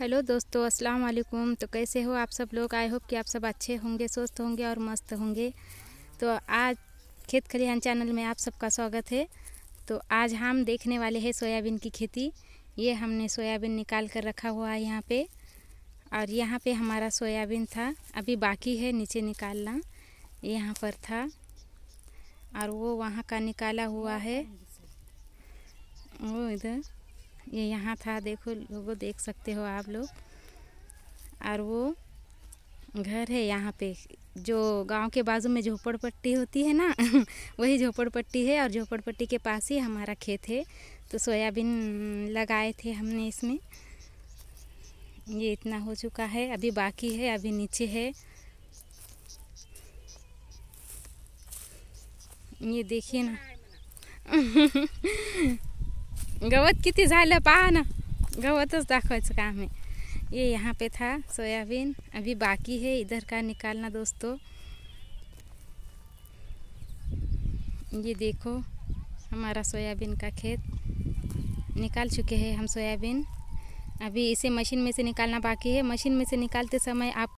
hello दोस्तों अस्सलाम वालेकुम तो कैसे हो आप सब लोग आई होप कि आप सब अच्छे होंगे स्वस्थ होंगे और मस्त होंगे तो आज खेत खलिहान चैनल में आप सबका स्वागत है तो आज हम देखने वाले हैं सोयाबीन की खेती ये हमने सोयाबीन निकाल कर रखा हुआ है यहाँ पे और यहाँ पे हमारा सोयाबीन था अभी बाकी है नीचे निकालना यहाँ पर था और वो वहाँ का निकाला हुआ है वो इधर ये यहाँ था देखो लोगों देख सकते हो आप लोग और वो घर है यहाँ पे जो गांव के बाजू में झोपड़पट्टी होती है ना वही झोपड़पट्टी है और झोपड़पट्टी के पास ही हमारा खेत है तो सोयाबीन लगाए थे हमने इसमें ये इतना हो चुका है अभी बाकी है अभी नीचे है ये देखिए ना गवत किती झालं पहा ना गवतच दाखवायचं काम है ये यहाँ पे था सोयाबीन अभी बाकी है इधर का निकालना दोस्तों ये देखो हमारा सोयाबीन का खेत निकाल चुके हैं हम सोयाबीन अभी इसे मशीन में से निकालना बाकी है मशीन में से निकालते समय आप